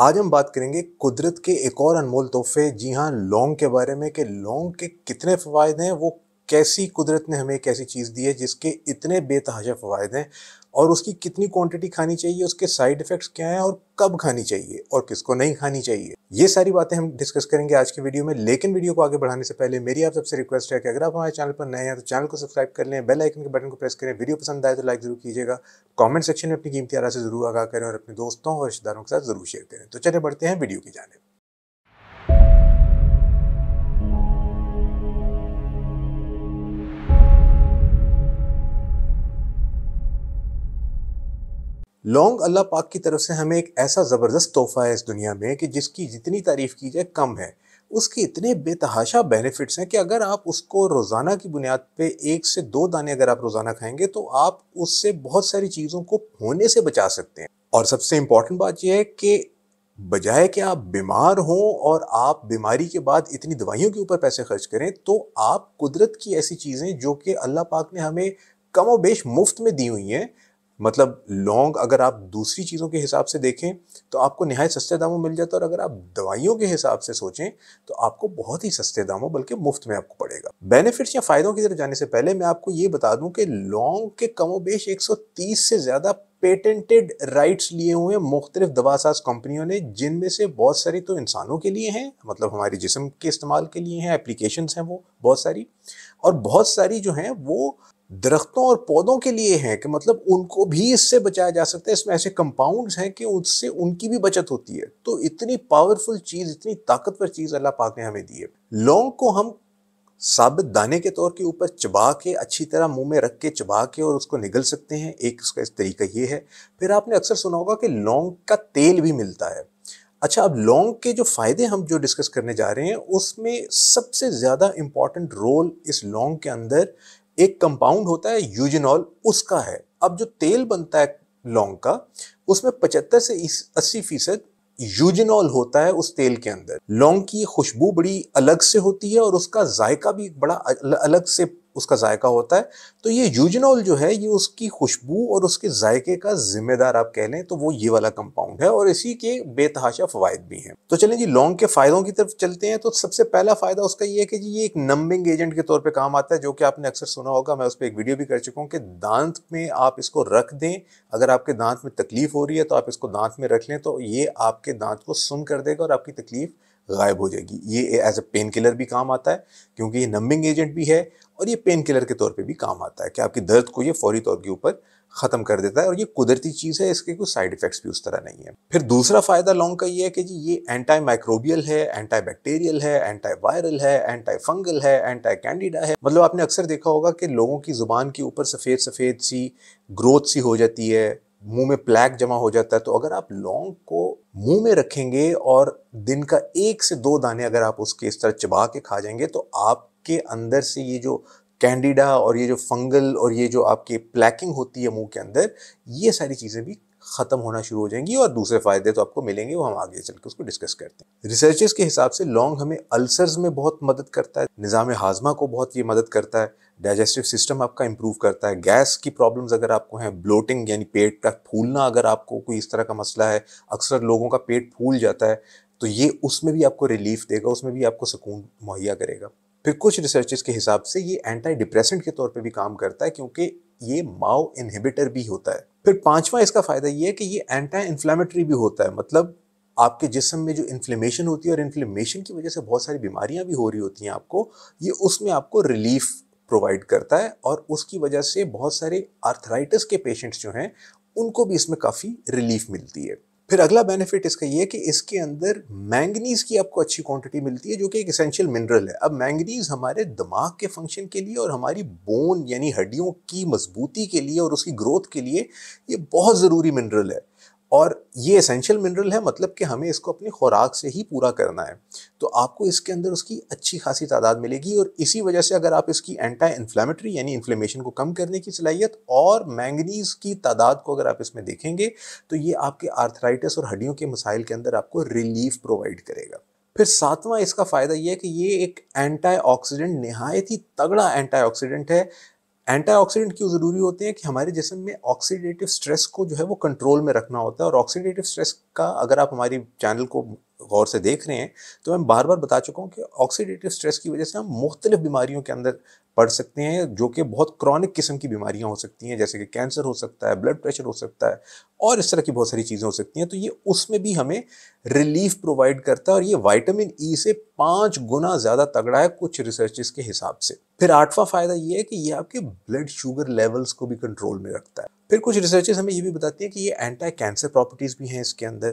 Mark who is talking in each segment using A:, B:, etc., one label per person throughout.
A: आज हम बात करेंगे कुदरत के एक और अनमोल तोहफे जी हाँ लौंग के बारे में कि लौंग के कितने फ़वाद हैं वो कैसी कुदरत ने हमें एक ऐसी चीज़ दी है जिसके इतने बेतहाशा फ़वाद हैं और उसकी कितनी क्वांटिटी खानी चाहिए उसके साइड इफ़ेक्ट्स क्या हैं और कब खानी चाहिए और किसको नहीं खानी चाहिए ये सारी बातें हम डिस्कस करेंगे आज के वीडियो में लेकिन वीडियो को आगे बढ़ाने से पहले मेरी आप सबसे रिक्वेस्ट है कि अगर आप हमारे चैनल पर नए हैं तो चैनल को सब्सक्राइब कर लें बेल आइकन के बटन को प्रेस करें वीडियो पसंद आए तो लाइक जरूर कीजिएगा कॉमेंट सेक्शन में अपनी कीमती आरा से जरूर आगा करें और अपने दोस्तों और रिश्तेदारों के साथ जरूर शेयर करें तो चले बढ़ते हैं वीडियो की जाने लॉन्ग अल्लाह पाक की तरफ से हमें एक ऐसा ज़बरदस्त तोहफ़ा है इस दुनिया में कि जिसकी जितनी तारीफ़ की जाए कम है उसके इतने बेतहाशा बेनिफिट्स हैं कि अगर आप उसको रोज़ाना की बुनियाद पे एक से दो दाने अगर आप रोज़ाना खाएंगे तो आप उससे बहुत सारी चीज़ों को होने से बचा सकते हैं और सबसे इम्पॉर्टेंट बात यह है कि बजाय कि आप बीमार हों और आप बीमारी के बाद इतनी दवाइयों के ऊपर पैसे खर्च करें तो आप कुदरत की ऐसी चीज़ें जो कि अल्लाह पाक ने हमें कमो बेश मुफ्त में दी हुई हैं मतलब लौंग अगर आप दूसरी चीज़ों के हिसाब से देखें तो आपको नहायत सस्ते दामों मिल जाता है और अगर आप दवाइयों के हिसाब से सोचें तो आपको बहुत ही सस्ते दामों बल्कि मुफ्त में आपको पड़ेगा बेनिफिट्स या फ़ायदों की तरफ जाने से पहले मैं आपको ये बता दूं कि लौंग के कमोबेश 130 से ज़्यादा पेटेंटेड राइट्स लिए हुए हैं मुख्तलिफ दवासाज कंपनियों ने जिनमें से बहुत सारी तो इंसानों के लिए हैं मतलब हमारे जिसम के इस्तेमाल के लिए हैं एप्लीकेशन हैं वो बहुत सारी और बहुत सारी जो हैं वो दरख्तों और पौधों के लिए हैं कि मतलब उनको भी इससे बचाया जा सकता है इसमें ऐसे कंपाउंड्स हैं कि उससे उनकी भी बचत होती है तो इतनी पावरफुल चीज़ इतनी ताकतवर चीज़ अल्लाह पाक ने हमें दी है लौंग को हम साबित दाने के तौर के ऊपर चबा के अच्छी तरह मुंह में रख के चबा के और उसको निगल सकते हैं एक उसका इस तरीका ये है फिर आपने अक्सर सुना होगा कि लौंग का तेल भी मिलता है अच्छा अब लौंग के जो फ़ायदे हम जो डिस्कस करने जा रहे हैं उसमें सबसे ज़्यादा इम्पॉर्टेंट रोल इस लौंग के अंदर एक कंपाउंड होता है यूजिनॉल उसका है अब जो तेल बनता है लौंग का उसमें पचहत्तर से अस्सी फीसद यूजिनॉल होता है उस तेल के अंदर लौंग की खुशबू बड़ी अलग से होती है और उसका जायका भी बड़ा अलग से उसका जायका होता है तो ये यूजनॉल जो है ये उसकी खुशबू और उसके जायके का जिम्मेदार आप कह लें तो वो ये वाला कंपाउंड है और इसी के बेतहाशा फवायद भी हैं तो चलें जी लौंग के फ़ायदों की तरफ चलते हैं तो सबसे पहला फ़ायदा उसका ये है कि जी ये एक नंबिंग एजेंट के तौर पर काम आता है जो कि आपने अक्सर सुना होगा मैं उस पर एक वीडियो भी कर चुका हूँ कि दांत में आप इसको रख दें अगर आपके दांत में तकलीफ़ हो रही है तो आप इसको दांत में रख लें तो ये आपके दांत को सुन कर देगा और आपकी तकलीफ़ गायब हो जाएगी ये एज ए पेन किलर भी काम आता है क्योंकि ये नम्बिंग एजेंट भी है और ये पेन किलर के तौर पे भी काम आता है कि आपकी दर्द को ये फौरी तौर के ऊपर ख़त्म कर देता है और ये कुदरती चीज़ है इसके कोई साइड इफ़ेक्ट्स भी उस तरह नहीं है फिर दूसरा फ़ायदा लॉन्ग का ये है कि जी ये एंटी माइक्रोबियल है एंटी बैक्टीरियल है एंटी वायरल है एंटी फंगल है एंटी कैंडिडा है मतलब आपने अक्सर देखा होगा कि लोगों की ज़ुबान के ऊपर सफ़ेद सफ़ेद सी ग्रोथ सी हो जाती है मुंह में प्लैक जमा हो जाता है तो अगर आप लौंग को मुंह में रखेंगे और दिन का एक से दो दाने अगर आप उसके इस तरह चबा के खा जाएंगे तो आपके अंदर से ये जो कैंडिडा और ये जो फंगल और ये जो आपकी प्लैकिंग होती है मुंह के अंदर ये सारी चीज़ें भी ख़त्म होना शुरू हो जाएंगी और दूसरे फ़ायदे तो आपको मिलेंगे वो हम आगे चल के उसको डिस्कस करते हैं रिसर्चेस के हिसाब से लौंग हमें अल्सर्स में बहुत मदद करता है निज़ाम हाजमा को बहुत ये मदद करता है डाइजेस्टिव सिस्टम आपका इंप्रूव करता है गैस की प्रॉब्लम्स अगर आपको हैं ब्लोटिंग यानी पेट का फूलना अगर आपको कोई इस तरह का मसला है अक्सर लोगों का पेट फूल जाता है तो ये उसमें भी आपको रिलीफ देगा उसमें भी आपको सुकून मुहैया करेगा फिर कुछ रिसर्चेस के हिसाब से ये एंटी डिप्रेसेंट के तौर पे भी काम करता है क्योंकि ये माओ इनहिबिटर भी होता है फिर पांचवा इसका फ़ायदा ये है कि ये एंटी इन्फ्लामेटरी भी होता है मतलब आपके जिसम में जो इन्फ्लेमेशन होती है और इन्फ्लेमेशन की वजह से बहुत सारी बीमारियां भी हो रही होती हैं आपको ये उसमें आपको रिलीफ प्रोवाइड करता है और उसकी वजह से बहुत सारे आर्थराइटिस के पेशेंट्स जो हैं उनको भी इसमें काफ़ी रिलीफ मिलती है फिर अगला बेनिफिट इसका ये है कि इसके अंदर मैंगनीज की आपको अच्छी क्वांटिटी मिलती है जो कि एक इसेंशियल मिनरल है अब मैंगनीज हमारे दिमाग के फंक्शन के लिए और हमारी बोन यानी हड्डियों की मजबूती के लिए और उसकी ग्रोथ के लिए ये बहुत ज़रूरी मिनरल है और ये एसेंशियल मिनरल है मतलब कि हमें इसको अपनी खुराक से ही पूरा करना है तो आपको इसके अंदर उसकी अच्छी खासी तादाद मिलेगी और इसी वजह से अगर आप इसकी एंटी इन्फ्लामेटरी यानी इन्फ्लेमेशन को कम करने की सलाहियत और मैंगनीज की तादाद को अगर आप इसमें देखेंगे तो ये आपके आर्थराइटिस और हड्डियों के मसाइल के अंदर आपको रिलीफ प्रोवाइड करेगा फिर सातवां इसका फ़ायदा यह है कि ये एक एंटी ऑक्सीडेंट नहायत ही तगड़ा एंटी ऑक्सीडेंट है एंटीऑक्सीडेंट क्यों ज़रूरी होते हैं कि हमारे जिसम में ऑक्सीडेटिव स्ट्रेस को जो है वो कंट्रोल में रखना होता है और ऑक्सीडेटिव स्ट्रेस का अगर आप हमारी चैनल को गौर से देख रहे हैं तो मैं बार बार बता चुका हूँ कि ऑक्सीडेटिव स्ट्रेस की वजह से हम मुख्तलिफ बीमारियों के अंदर पड़ सकते हैं जो कि बहुत क्रॉनिक किस्म की बीमारियाँ हो सकती हैं जैसे कि कैंसर हो सकता है ब्लड प्रेशर हो सकता है और इस तरह की बहुत सारी चीज़ें हो सकती हैं तो ये उसमें भी हमें रिलीफ प्रोवाइड करता है और ये वाइटामिन ई e से पाँच गुना ज़्यादा तगड़ा है कुछ रिसर्चेस के हिसाब से फिर आठवां फ़ायदा ये है कि ये आपके ब्लड शुगर लेवल्स को भी कंट्रोल में रखता है फिर कुछ रिसर्चेस हमें ये भी बताती हैं कि ये एंटी कैंसर प्रॉपर्टीज़ भी हैं इसके अंदर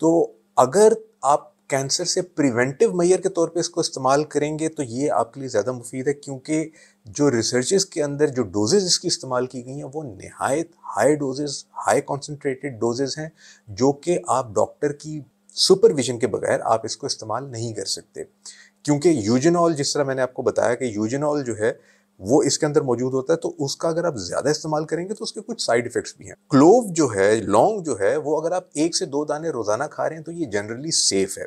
A: तो अगर आप कैंसर से प्रिवेंटिव मैयर के तौर पे इसको इस्तेमाल करेंगे तो ये आपके लिए ज़्यादा मुफीद है क्योंकि जो रिसर्चेस के अंदर जो डोजेज़ इसकी इस्तेमाल की गई हैं वो नहायत high doses high concentrated doses हैं जो कि आप डॉक्टर की सुपरविजन के बगैर आप इसको इस्तेमाल नहीं कर सकते क्योंकि यूजनॉल जिस तरह मैंने आपको बताया कि यूजनॉल जो है वो इसके अंदर मौजूद होता है तो उसका अगर आप ज़्यादा इस्तेमाल करेंगे तो उसके कुछ साइड इफ़ेक्ट्स भी हैं क्लोव जो है लौंग जो है वो अगर आप एक से दो दाने रोज़ाना खा रहे हैं तो ये जनरली सेफ़ है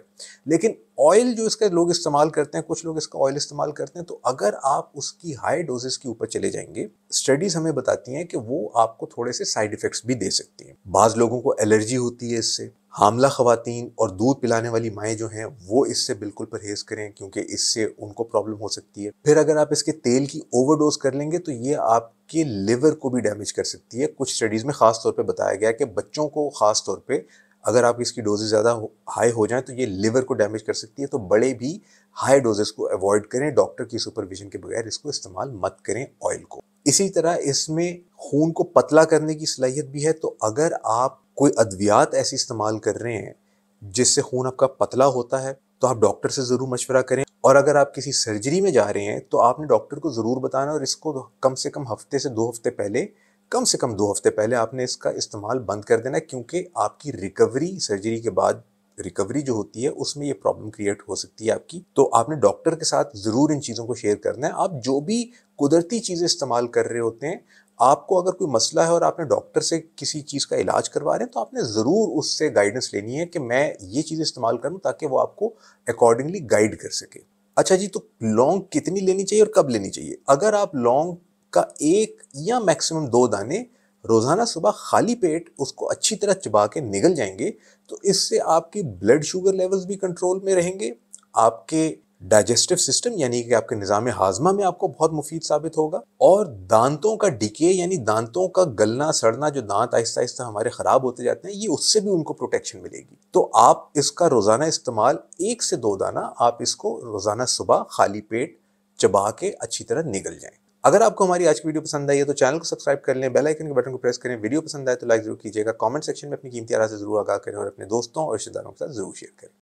A: लेकिन ऑयल जो इसका लोग इस्तेमाल करते हैं कुछ लोग इसका ऑयल इस्तेमाल करते हैं तो अगर आप उसकी हाई डोजेस के ऊपर चले जाएंगे स्टडीज़ हमें बताती हैं कि वो आपको थोड़े से साइड इफ़ेक्ट्स भी दे सकती हैं बाज़ लोगों को एलर्जी होती है इससे हामला ख़वातीन और दूध पिलाने वाली माएँ जो हैं वो इससे बिल्कुल परहेज़ करें क्योंकि इससे उनको प्रॉब्लम हो सकती है फिर अगर आप इसके तेल की ओवरडोज कर लेंगे तो ये आपके लिवर को भी डैमेज कर सकती है कुछ स्टडीज़ में ख़ास तौर पर बताया गया कि बच्चों को ख़ास तौर पर अगर आप इसकी डोजेज ज़्यादा हाई हो जाए तो ये लिवर को डैमेज कर सकती है तो बड़े भी हाई डोजेस को अवॉइड करें डॉक्टर की सुपरविजन के बगैर इसको इस्तेमाल मत करें ऑयल को इसी तरह इसमें खून को पतला करने की सलाहियत भी है तो अगर आप कोई अद्वियात ऐसी इस्तेमाल कर रहे हैं जिससे खून आपका पतला होता है तो आप डॉक्टर से ज़रूर मशवरा करें और अगर आप किसी सर्जरी में जा रहे हैं तो आपने डॉक्टर को ज़रूर बताना और इसको कम से कम हफ्ते से दो हफ्ते पहले कम से कम दो हफ्ते पहले आपने इसका इस्तेमाल बंद कर देना है क्योंकि आपकी रिकवरी सर्जरी के बाद रिकवरी जो होती है उसमें ये प्रॉब्लम क्रिएट हो सकती है आपकी तो आपने डॉक्टर के साथ ज़रूर इन चीज़ों को शेयर करना है आप जो भी कुदरती चीज़ें इस्तेमाल कर रहे होते हैं आपको अगर कोई मसला है और आपने डॉक्टर से किसी चीज़ का इलाज करवा रहे हैं तो आपने ज़रूर उससे गाइडेंस लेनी है कि मैं ये चीज़ इस्तेमाल करूँ ताकि वो आपको अकॉर्डिंगली गाइड कर सके अच्छा जी तो लौंग कितनी लेनी चाहिए और कब लेनी चाहिए अगर आप लौंग का एक या मैक्सिमम दो दाने रोज़ाना सुबह खाली पेट उसको अच्छी तरह चबा के निगल जाएंगे तो इससे आपके ब्लड शुगर लेवल्स भी कंट्रोल में रहेंगे आपके डाइजेस्टिव सिस्टम यानी कि आपके निज़ाम हाजमा में आपको बहुत मुफीद साबित होगा और दांतों का डिके यानी दांतों का गलना सड़ना जो दांत आहिस्ता आहिस्ता हमारे ख़राब होते जाते हैं ये उससे भी उनको प्रोटेक्शन मिलेगी तो आप इसका रोज़ाना इस्तेमाल एक से दो दाना आप इसको रोज़ाना सुबह खाली पेट चबा के अच्छी तरह निगल जाए अगर आपको हमारी आज की वीडियो पसंद आई है तो चैनल को सब्सक्राइब कर लें बेल आइकन के बटन को प्रेस करें वीडियो पसंद आए तो लाइक जरूर कीजिएगा कमेंट सेक्शन में अपनी कीमती आरा से जरूर आगा करें और अपने दोस्तों और रिश्तेदारों के साथ जरूर शेयर करें